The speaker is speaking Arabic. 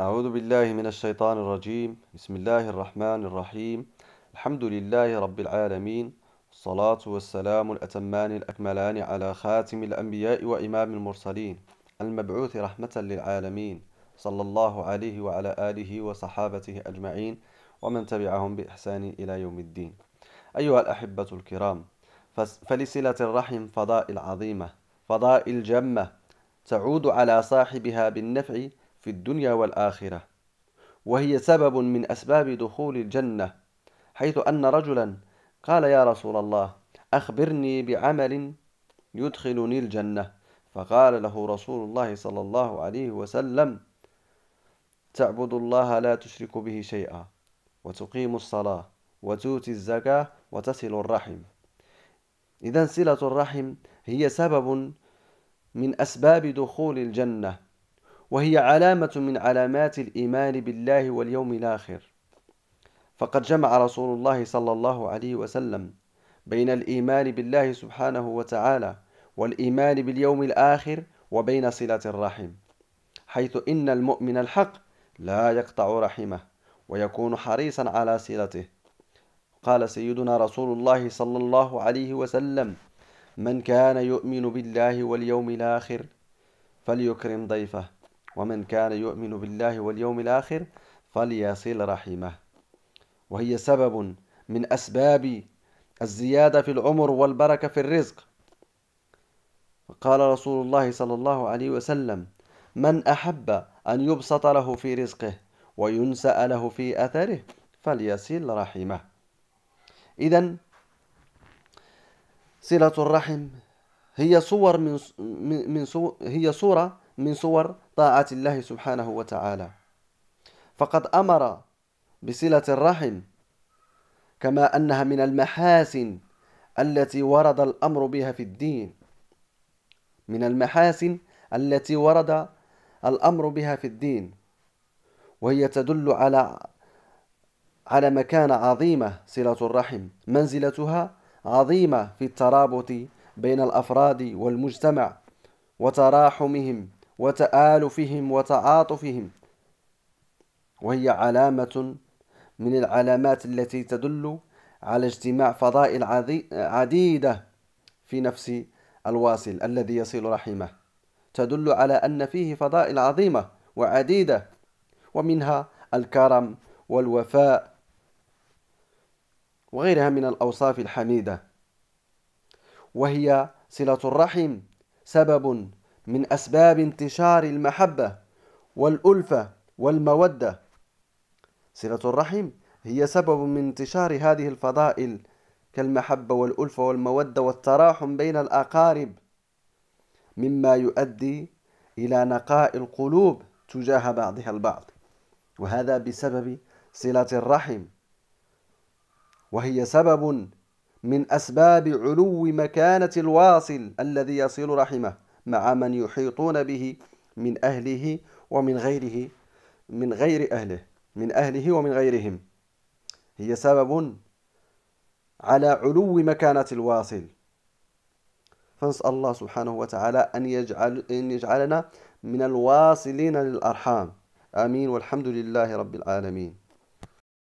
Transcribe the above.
أعوذ بالله من الشيطان الرجيم بسم الله الرحمن الرحيم الحمد لله رب العالمين الصلاة والسلام الأتمان الأكملان على خاتم الأنبياء وإمام المرسلين المبعوث رحمة للعالمين صلى الله عليه وعلى آله وصحابته أجمعين ومن تبعهم بإحسان إلى يوم الدين أيها الأحبة الكرام فلسلة الرحم فضائل عظيمة فضائل جمة تعود على صاحبها بالنفع في الدنيا والآخرة وهي سبب من أسباب دخول الجنة حيث أن رجلا قال يا رسول الله أخبرني بعمل يدخلني الجنة فقال له رسول الله صلى الله عليه وسلم تعبد الله لا تشرك به شيئا وتقيم الصلاة وتؤتي الزكاة وتصل الرحم إذا صلة الرحم هي سبب من أسباب دخول الجنة وهي علامة من علامات الإيمان بالله واليوم الآخر فقد جمع رسول الله صلى الله عليه وسلم بين الإيمان بالله سبحانه وتعالى والإيمان باليوم الآخر وبين صلة الرحم حيث إن المؤمن الحق لا يقطع رحمه ويكون حريصا على صلته قال سيدنا رسول الله صلى الله عليه وسلم من كان يؤمن بالله واليوم الآخر فليكرم ضيفه ومن كان يؤمن بالله واليوم الآخر فليصل رحمه وهي سبب من أسباب الزيادة في العمر والبركة في الرزق قال رسول الله صلى الله عليه وسلم من أحب أن يبسط له في رزقه وينسأ له في أثره فليصل رحمه إذا صلة الرحم هي صور من من هي صورة من صور طاعة الله سبحانه وتعالى فقد أمر بصلة الرحم كما أنها من المحاسن التي ورد الأمر بها في الدين من المحاسن التي ورد الأمر بها في الدين وهي تدل على على مكانة عظيمة صلة الرحم منزلتها عظيمة في الترابط بين الأفراد والمجتمع وتراحمهم وتآلفهم وتعاطفهم وهي علامة من العلامات التي تدل على اجتماع فضائل عديدة في نفس الواصل الذي يصل رحمه تدل على أن فيه فضائل عظيمة وعديدة ومنها الكرم والوفاء وغيرها من الأوصاف الحميدة وهي صلة الرحم سبب من أسباب انتشار المحبة والألفة والمودة صلة الرحم هي سبب من انتشار هذه الفضائل كالمحبة والألفة والمودة والتراحم بين الأقارب مما يؤدي إلى نقاء القلوب تجاه بعضها البعض وهذا بسبب صلة الرحم وهي سبب من أسباب علو مكانة الواصل الذي يصل رحمه مع من يحيطون به من أهله ومن غيره من غير أهله من أهله ومن غيرهم هي سبب على علو مكانة الواصل فنسأل الله سبحانه وتعالى أن, يجعل أن يجعلنا من الواصلين للأرحام آمين والحمد لله رب العالمين